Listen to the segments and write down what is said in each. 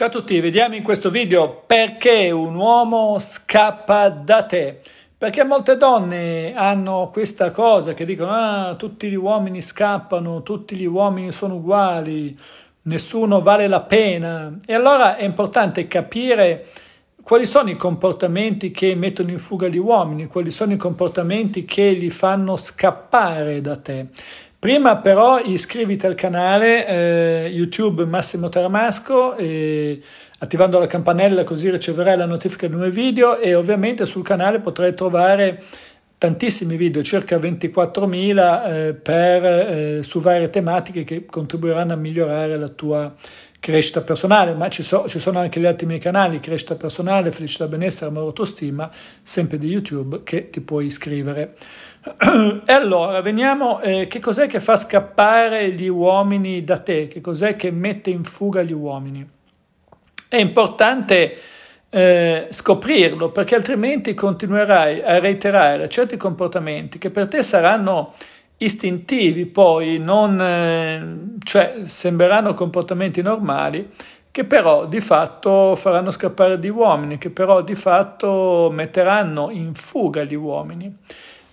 Ciao a tutti, vediamo in questo video perché un uomo scappa da te. Perché molte donne hanno questa cosa che dicono ah, tutti gli uomini scappano, tutti gli uomini sono uguali, nessuno vale la pena. E allora è importante capire quali sono i comportamenti che mettono in fuga gli uomini, quali sono i comportamenti che li fanno scappare da te. Prima però iscriviti al canale eh, YouTube Massimo Taramasco e attivando la campanella così riceverai la notifica di nuovi video e ovviamente sul canale potrai trovare tantissimi video, circa 24.000 eh, per, eh, su varie tematiche che contribuiranno a migliorare la tua vita crescita personale, ma ci, so, ci, sono anche gli altri miei canali, crescita personale, felicità, benessere, amore, autostima, sempre di YouTube, che ti puoi iscrivere. e allora, veniamo, eh, che cos'è che fa scappare gli uomini da te? Che cos'è che mette in fuga gli uomini? È importante eh, scoprirlo, perché altrimenti continuerai a reiterare certi comportamenti che per te saranno istintivi poi, non, eh, cioè sembreranno comportamenti normali, che però di fatto faranno scappare gli uomini, che però di fatto metteranno in fuga gli uomini.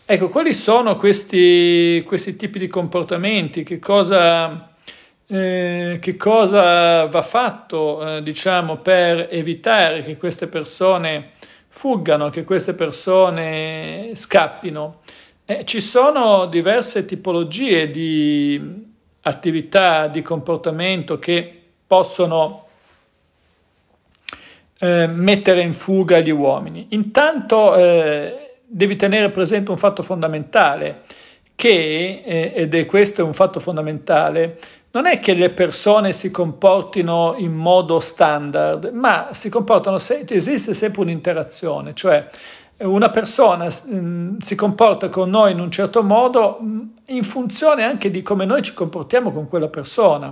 Ecco, quali sono questi, questi tipi di comportamenti? Che cosa, eh, che cosa va fatto, eh, diciamo, per evitare che queste persone fuggano, che queste persone scappino? Eh, ci sono diverse tipologie di attività, di comportamento che possono eh, mettere in fuga gli uomini. Intanto eh, devi tenere presente un fatto fondamentale, che, eh, ed è questo un fatto fondamentale, non è che le persone si comportino in modo standard, ma si comportano, se, esiste sempre un'interazione, cioè eh, una persona mm, si comporta con noi in un certo modo mm, in funzione anche di come noi ci comportiamo con quella persona.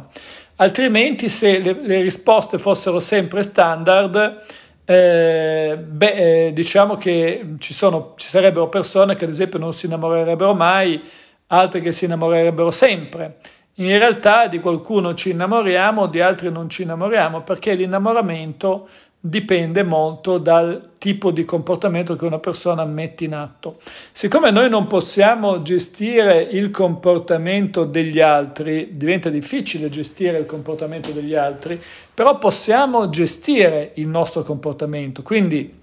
Altrimenti, se le, le risposte fossero sempre standard, eh, beh, eh, diciamo che ci, sono, ci sarebbero persone che, ad esempio, non si innamorerebbero mai, altre che si innamorerebbero sempre. In realtà di qualcuno ci innamoriamo, di altri non ci innamoriamo, perché l'innamoramento dipende molto dal tipo di comportamento che una persona mette in atto. Siccome noi non possiamo gestire il comportamento degli altri, diventa difficile gestire il comportamento degli altri, però possiamo gestire il nostro comportamento. Quindi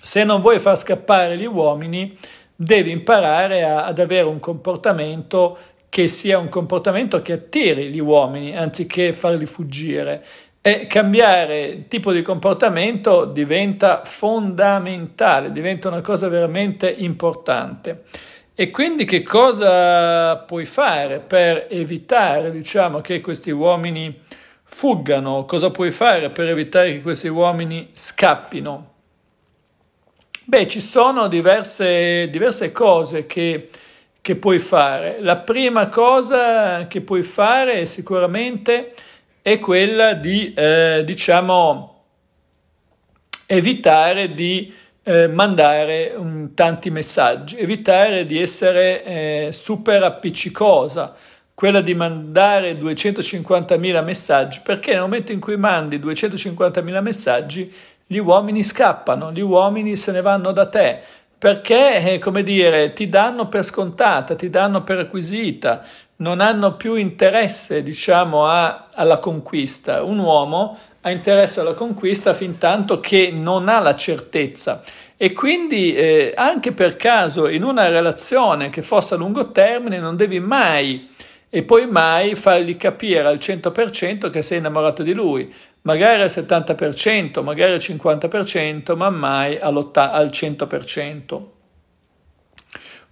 se non vuoi far scappare gli uomini, devi imparare a, ad avere un comportamento che sia un comportamento che attiri gli uomini anziché farli fuggire e cambiare tipo di comportamento diventa fondamentale, diventa una cosa veramente importante. E quindi che cosa puoi fare per evitare, diciamo, che questi uomini fuggano? Cosa puoi fare per evitare che questi uomini scappino? Beh, ci sono diverse, diverse cose che, che puoi fare. La prima cosa che puoi fare è sicuramente è quella di, eh, diciamo, evitare di eh, mandare um, tanti messaggi, evitare di essere eh, super appiccicosa, quella di mandare 250.000 messaggi, perché nel momento in cui mandi 250.000 messaggi, gli uomini scappano, gli uomini se ne vanno da te, perché, eh, come dire, ti danno per scontata, ti danno per acquisita, non hanno più interesse, diciamo, a, alla conquista. Un uomo ha interesse alla conquista fin tanto che non ha la certezza. E quindi eh, anche per caso in una relazione che fosse a lungo termine non devi mai e poi mai fargli capire al 100% che sei innamorato di lui magari al 70%, magari al 50%, ma mai al 100%.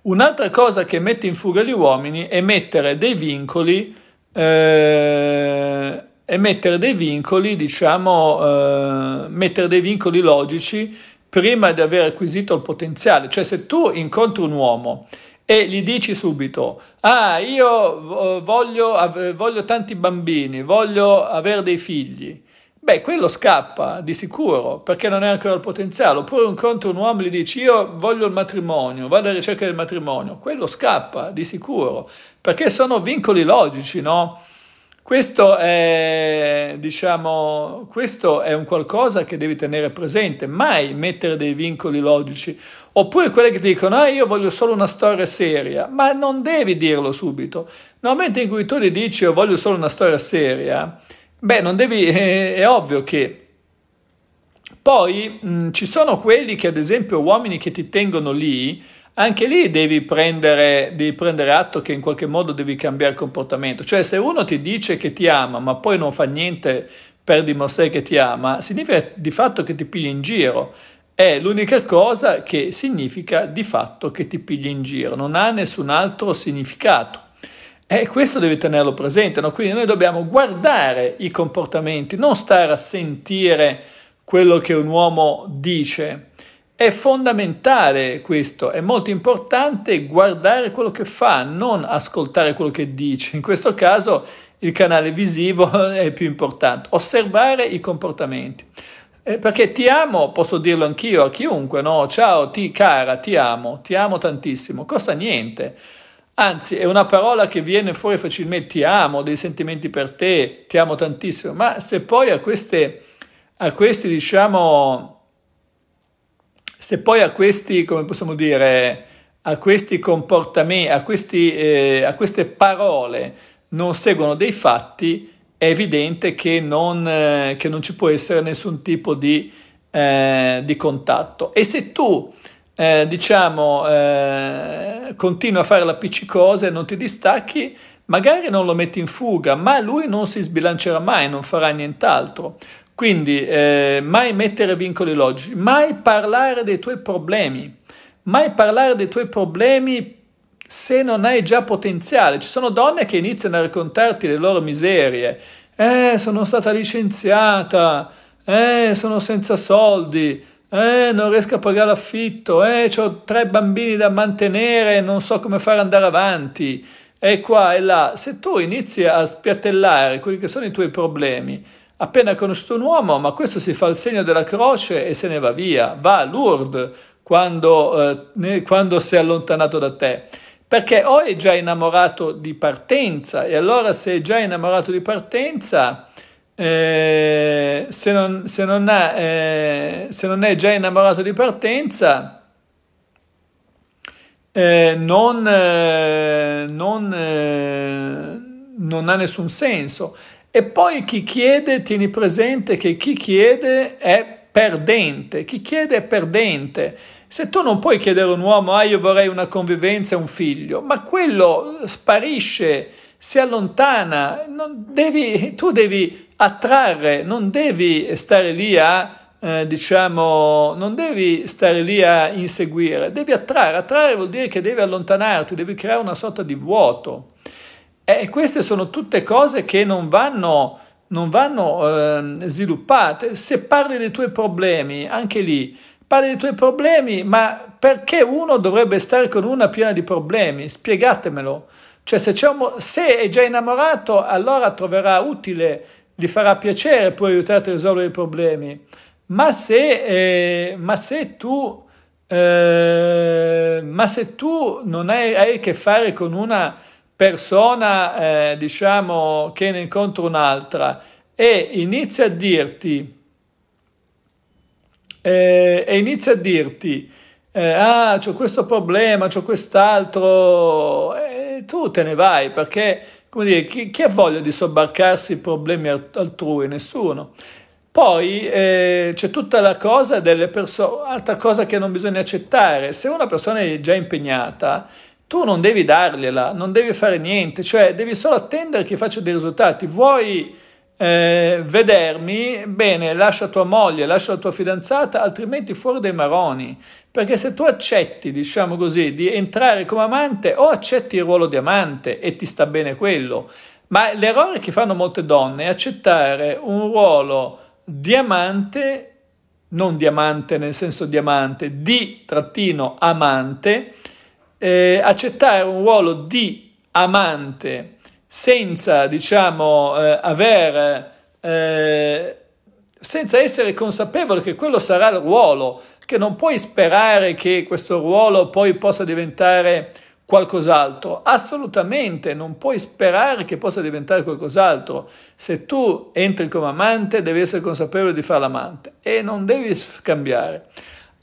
Un'altra cosa che mette in fuga gli uomini è mettere dei vincoli, eh, mettere dei vincoli, diciamo, eh, mettere dei vincoli logici prima di aver acquisito il potenziale. Cioè, se tu incontri un uomo e gli dici subito: Ah, io eh, voglio, voglio tanti bambini, voglio avere dei figli. Beh, quello scappa di sicuro perché non è ancora il potenziale. Oppure incontra un uomo e gli dice io voglio il matrimonio, vado alla ricerca del matrimonio. Quello scappa di sicuro perché sono vincoli logici, no? Questo è, diciamo, questo è un qualcosa che devi tenere presente, mai mettere dei vincoli logici. Oppure quelle che ti dicono, ah, io voglio solo una storia seria, ma non devi dirlo subito. Nel momento in cui tu gli dici, io voglio solo una storia seria, Beh, non devi, è, è ovvio che poi mh, ci sono quelli che, ad esempio, uomini che ti tengono lì, anche lì devi prendere, devi prendere, atto che in qualche modo devi cambiare comportamento. Cioè, se uno ti dice che ti ama, ma poi non fa niente per dimostrare che ti ama, significa di fatto che ti pigli in giro. È l'unica cosa che significa di fatto che ti pigli in giro, non ha nessun altro significato. E questo deve tenerlo presente, no? quindi noi dobbiamo guardare i comportamenti, non stare a sentire quello che un uomo dice. È fondamentale questo, è molto importante guardare quello che fa, non ascoltare quello che dice. In questo caso il canale visivo è più importante, osservare i comportamenti. Eh, perché ti amo, posso dirlo anch'io a chiunque, no? Ciao, ti cara, ti amo, ti amo tantissimo, costa niente. Anzi, è una parola che viene fuori facilmente, ti amo, dei sentimenti per te, ti amo tantissimo, ma se poi a queste, a questi, diciamo, se poi a questi, come possiamo dire, a questi comportamenti, a, questi, eh, a queste parole non seguono dei fatti, è evidente che non, eh, che non ci può essere nessun tipo di, eh, di contatto. E se tu eh, diciamo, eh, continua a fare la e non ti distacchi, magari non lo metti in fuga, ma lui non si sbilancerà mai, non farà nient'altro. Quindi eh, mai mettere vincoli logici, mai parlare dei tuoi problemi, mai parlare dei tuoi problemi se non hai già potenziale. Ci sono donne che iniziano a raccontarti le loro miserie. Eh, sono stata licenziata, eh, sono senza soldi, eh, non riesco a pagare l'affitto, eh, ho tre bambini da mantenere, non so come fare andare avanti. E qua e là, se tu inizi a spiattellare quelli che sono i tuoi problemi, appena conosciuto un uomo, ma questo si fa il segno della croce e se ne va via, va a Lourdes quando, eh, quando si è allontanato da te. Perché o è già innamorato di partenza, e allora se è già innamorato di partenza, eh, se, non, se, non ha, eh, se, non, è già innamorato di partenza, eh, non, eh, non, eh, non ha nessun senso. E poi chi chiede, tieni presente che chi chiede è perdente, chi chiede è perdente. Se tu non puoi chiedere a un uomo, ah io vorrei una convivenza e un figlio, ma quello sparisce si allontana, devi, tu devi attrarre, non devi stare lì a, eh, diciamo, non devi stare lì a inseguire, devi attrarre, attrarre vuol dire che devi allontanarti, devi creare una sorta di vuoto. E queste sono tutte cose che non vanno, non vanno eh, sviluppate. Se parli dei tuoi problemi, anche lì, parli dei tuoi problemi, ma perché uno dovrebbe stare con una piena di problemi? Spiegatemelo. Cioè se, un, se è già innamorato, allora troverà utile, gli farà piacere, può aiutarti a risolvere i problemi. Ma se, eh, ma se tu... Eh, ma se tu non hai, hai, a che fare con una persona, eh, diciamo, che ne incontra un'altra e inizia a dirti, eh, e inizia a dirti, eh, ah, c'ho questo problema, c'ho quest'altro, eh, eh, tu te ne vai perché come dire, chi, chi ha voglia di sobbarcarsi i problemi altrui? Nessuno. Poi eh, c'è tutta la cosa delle persone, altra cosa che non bisogna accettare, se una persona è già impegnata, tu non devi dargliela, non devi fare niente, cioè devi solo attendere che faccia dei risultati. Vuoi eh, vedermi, bene, lascia tua moglie, lascia la tua fidanzata, altrimenti fuori dai maroni. Perché se tu accetti, diciamo così, di entrare come amante, o accetti il ruolo di amante e ti sta bene quello. Ma l'errore che fanno molte donne è accettare un ruolo di amante, non diamante nel senso diamante, di trattino amante, eh, accettare un ruolo di amante senza, diciamo, eh, aver, eh, senza essere consapevole che quello sarà il ruolo, che non puoi sperare che questo ruolo poi possa diventare qualcos'altro. Assolutamente non puoi sperare che possa diventare qualcos'altro. Se tu entri come amante, devi essere consapevole di fare l'amante e non devi cambiare.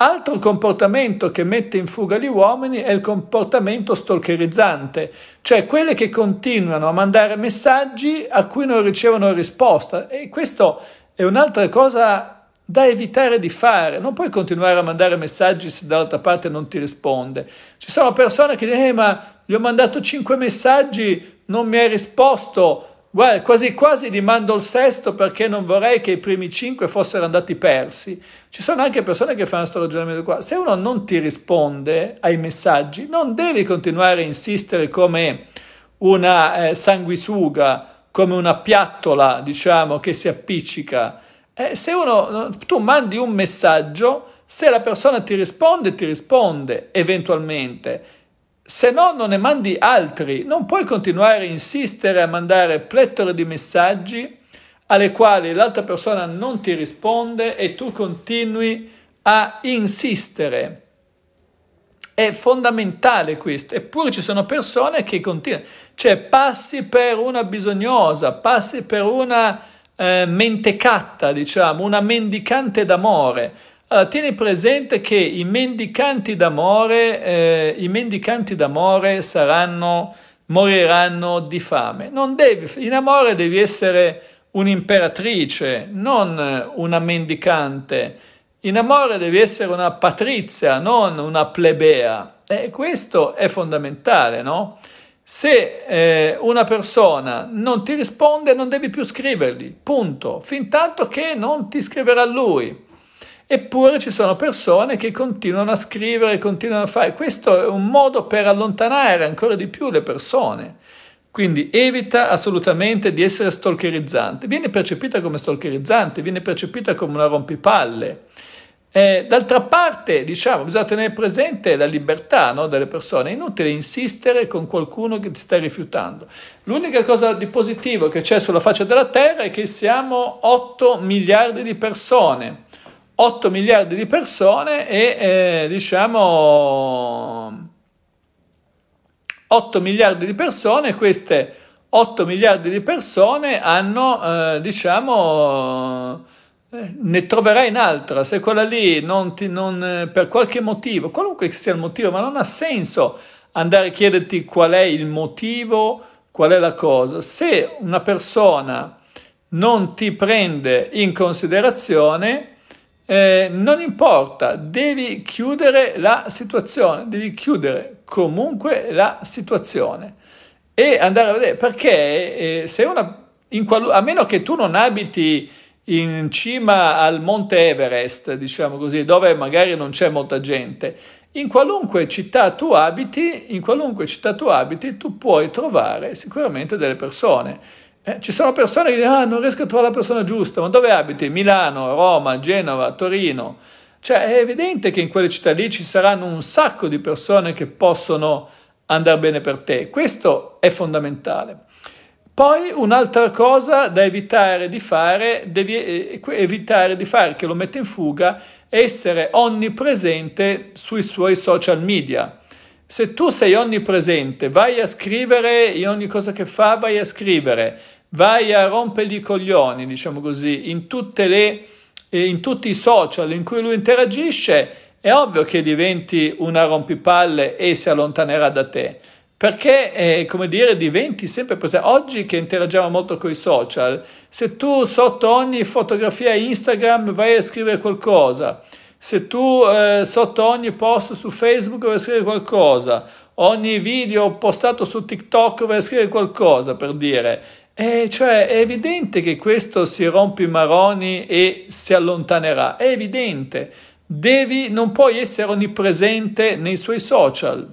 Altro comportamento che mette in fuga gli uomini è il comportamento stalkerizzante, cioè quelle che continuano a mandare messaggi a cui non ricevono risposta. E questo è un'altra cosa da evitare di fare. Non puoi continuare a mandare messaggi se dall'altra parte non ti risponde. Ci sono persone che dicono, eh, ma gli ho mandato 5 messaggi, non mi hai risposto Guarda, quasi quasi rimando il sesto perché non vorrei che i primi cinque fossero andati persi. Ci sono anche persone che fanno questo ragionamento qua. Se uno non ti risponde ai messaggi, non devi continuare a insistere come una eh, sanguisuga, come una piattola, diciamo, che si appiccica. Eh, se uno, tu mandi un messaggio, se la persona ti risponde, ti risponde eventualmente. Se no non ne mandi altri, non puoi continuare a insistere a mandare plettore di messaggi alle quali l'altra persona non ti risponde e tu continui a insistere. È fondamentale questo, eppure ci sono persone che continuano, cioè passi per una bisognosa, passi per una eh, mentecatta, diciamo, una mendicante d'amore. Allora, eh, tieni presente che i mendicanti d'amore, eh, i mendicanti d'amore saranno, moriranno di fame. Non devi, in amore devi essere un'imperatrice, non una mendicante. In amore devi essere una patrizia, non una plebea. E questo è fondamentale, no? Se eh, una persona non ti risponde, non devi più scrivergli, punto, fin tanto che non ti scriverà lui. Eppure ci sono persone che continuano a scrivere, continuano a fare. Questo è un modo per allontanare ancora di più le persone. Quindi evita assolutamente di essere stalkerizzante. Viene percepita come stalkerizzante, viene percepita come una rompipalle. Eh, d'altra parte, diciamo, bisogna tenere presente la libertà no, delle persone, è inutile insistere con qualcuno che ti sta rifiutando. L'unica cosa di positivo che c'è sulla faccia della Terra è che siamo 8 miliardi di persone 8 miliardi di persone e eh, diciamo 8 miliardi di persone, queste 8 miliardi di persone hanno eh, diciamo eh, ne troverai un'altra, se quella lì non ti, non, eh, per qualche motivo, qualunque sia il motivo, ma non ha senso andare a chiederti qual è il motivo, qual è la cosa. Se una persona non ti prende in considerazione, eh, non importa, devi chiudere la situazione, devi chiudere comunque la situazione e andare a vedere perché eh, se una, qualu- a meno che tu non abiti in cima al monte Everest, diciamo così, dove magari non c'è molta gente, in qualunque città tu abiti, in qualunque città tu abiti, tu puoi trovare sicuramente delle persone eh, ci sono persone che dicono, ah, non riesco a trovare la persona giusta, ma dove abiti? Milano, Roma, Genova, Torino? Cioè, è evidente che in quelle città lì ci saranno un sacco di persone che possono andare bene per te. Questo è fondamentale. Poi un'altra cosa da evitare di fare, devi eh, evitare di fare che lo metta in fuga, è essere onnipresente sui suoi social media. Se tu sei onnipresente, vai a scrivere e ogni cosa che fa vai a scrivere, vai a rompergli i coglioni, diciamo così, in, le, eh, in tutti i social in cui lui interagisce, è ovvio che diventi una rompipalle e si allontanerà da te. Perché, eh, come dire, diventi sempre presente. Oggi che interagiamo molto con i social, se tu sotto ogni fotografia Instagram vai a scrivere qualcosa, se tu eh, sotto ogni post su Facebook vuoi scrivere qualcosa, ogni video postato su TikTok vuoi scrivere qualcosa per dire, e cioè è evidente che questo si rompe i maroni e si allontanerà, è evidente. Devi, non puoi essere onnipresente nei suoi social.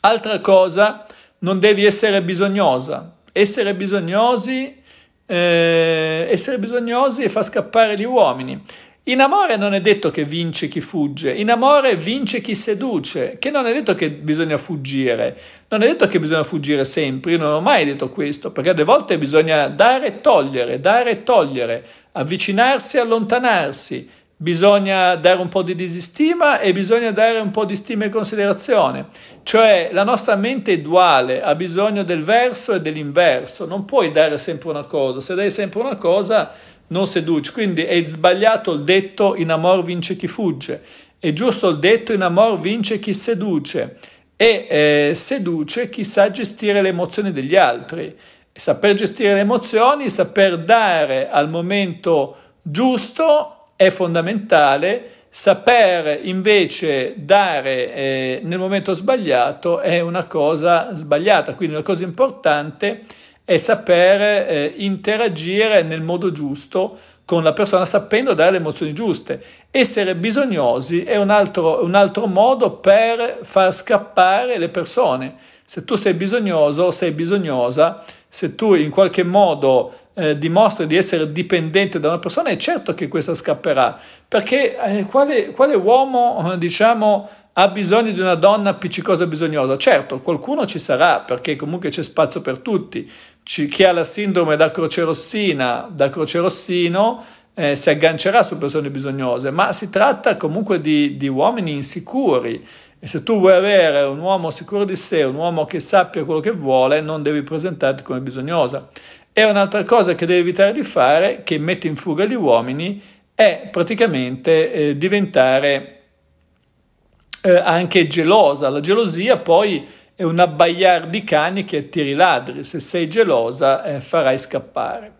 Altra cosa, non devi essere bisognosa. Essere bisognosi, eh, essere bisognosi fa scappare gli uomini. In amore non è detto che vince chi fugge, in amore vince chi seduce, che non è detto che bisogna fuggire, non è detto che bisogna fuggire sempre, io non ho mai detto questo, perché a volte bisogna dare e togliere, dare e togliere, avvicinarsi e allontanarsi, bisogna dare un po' di disistima e bisogna dare un po' di stima e considerazione, cioè la nostra mente è duale, ha bisogno del verso e dell'inverso, non puoi dare sempre una cosa, se dai sempre una cosa non seduce. Quindi è sbagliato il detto in amor vince chi fugge, è giusto il detto in amor vince chi seduce e eh, seduce chi sa gestire le emozioni degli altri. E saper gestire le emozioni, saper dare al momento giusto è fondamentale, saper invece dare eh, nel momento sbagliato è una cosa sbagliata, quindi la cosa importante è sapere eh, interagire nel modo giusto con la persona, sapendo dare le emozioni giuste. Essere bisognosi è un altro, un altro modo per far scappare le persone. Se tu sei bisognoso, sei bisognosa, se tu in qualche modo eh, dimostri di essere dipendente da una persona, è certo che questa scapperà, perché eh, quale, quale, uomo, eh, diciamo, ha bisogno di una donna appiccicosa bisognosa. Certo, qualcuno ci sarà, perché comunque c'è spazio per tutti. Ci, chi ha la sindrome da croce rossina, da croce rossino, eh, si aggancerà su persone bisognose, ma si tratta comunque di, di uomini insicuri. E se tu vuoi avere un uomo sicuro di sé, un uomo che sappia quello che vuole, non devi presentarti come bisognosa. E un'altra cosa che devi evitare di fare, che mette in fuga gli uomini, è praticamente eh, diventare eh, anche gelosa. La gelosia poi è un abbaiar di cani che attiri ladri. Se sei gelosa eh, farai scappare.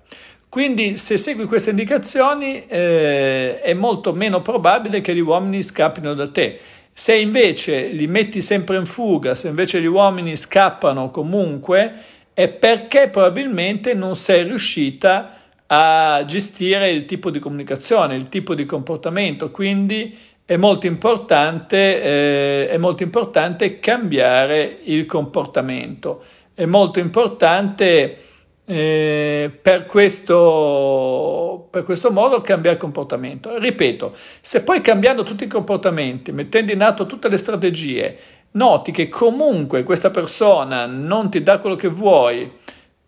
Quindi se segui queste indicazioni eh, è molto meno probabile che gli uomini scappino da te. Se invece li metti sempre in fuga, se invece gli uomini scappano comunque, è perché probabilmente non sei riuscita a gestire il tipo di comunicazione, il tipo di comportamento, quindi è molto importante, eh, è molto importante cambiare il comportamento. È molto importante eh, per, questo, per questo modo cambiare comportamento. Ripeto, se poi cambiando tutti i comportamenti, mettendo in atto tutte le strategie, noti che comunque questa persona non ti dà quello che vuoi,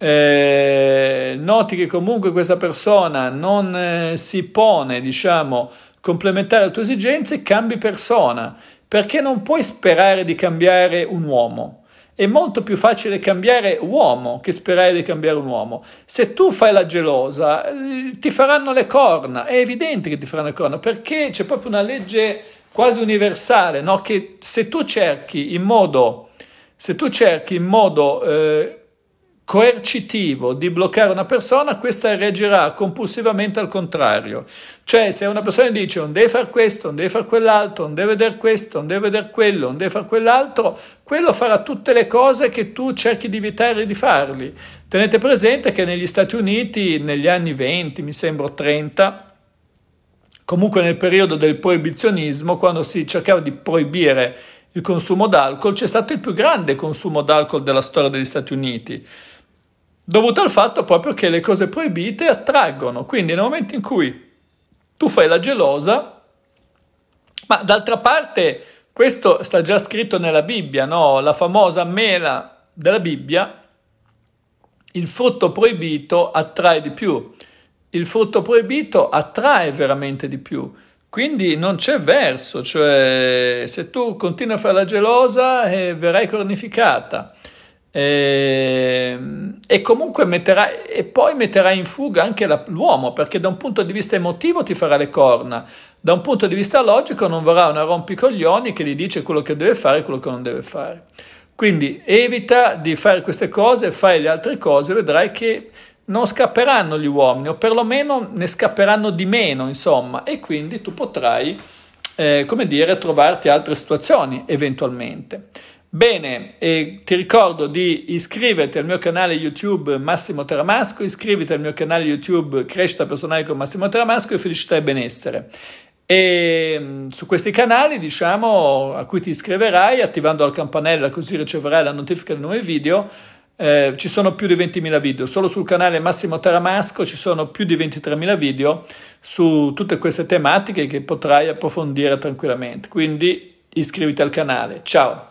eh, noti che comunque questa persona non eh, si pone, diciamo, complementare le tue esigenze, cambi persona, perché non puoi sperare di cambiare un uomo. È molto più facile cambiare uomo che sperare di cambiare un uomo. Se tu fai la gelosa, eh, ti faranno le corna, è evidente che ti faranno le corna, perché c'è proprio una legge quasi universale, no? che se tu cerchi in modo, se tu cerchi in modo eh, coercitivo di bloccare una persona, questa reagirà compulsivamente al contrario. Cioè, se una persona dice non devi fare questo, non devi fare quell'altro, non devi vedere questo, non devi vedere quello, non devi fare quell'altro, quello farà tutte le cose che tu cerchi di evitare di farli. Tenete presente che negli Stati Uniti negli anni 20, mi sembra 30, comunque nel periodo del proibizionismo, quando si cercava di proibire il consumo d'alcol, c'è stato il più grande consumo d'alcol della storia degli Stati Uniti dovuto al fatto proprio che le cose proibite attraggono, quindi nel momento in cui tu fai la gelosa, ma d'altra parte questo sta già scritto nella Bibbia, no? la famosa mela della Bibbia, il frutto proibito attrae di più, il frutto proibito attrae veramente di più. Quindi non c'è verso, cioè se tu continui a fare la gelosa eh, verrai cornificata. E, ehm, e, comunque metterà e poi metterai in fuga anche la, l'uomo, perché da un punto di vista emotivo ti farà le corna, da un punto di vista logico non vorrà una rompicoglioni che gli dice quello che deve fare e quello che non deve fare. Quindi evita di fare queste cose, fai le altre cose, vedrai che non scapperanno gli uomini, o perlomeno ne scapperanno di meno, insomma, e quindi tu potrai, eh, come dire, trovarti altre situazioni eventualmente. Bene, ti ricordo di iscriverti al mio canale YouTube Massimo Taramasco, iscriviti al mio canale YouTube Crescita Personale con Massimo Taramasco e Felicità e Benessere. E mm, su questi canali, diciamo, a cui ti iscriverai attivando la campanella così riceverai la notifica dei nuovi video, eh, ci sono più di 20.000 video. Solo sul canale Massimo Taramasco ci sono più di 23.000 video su tutte queste tematiche che potrai approfondire tranquillamente. Quindi iscriviti al canale. Ciao!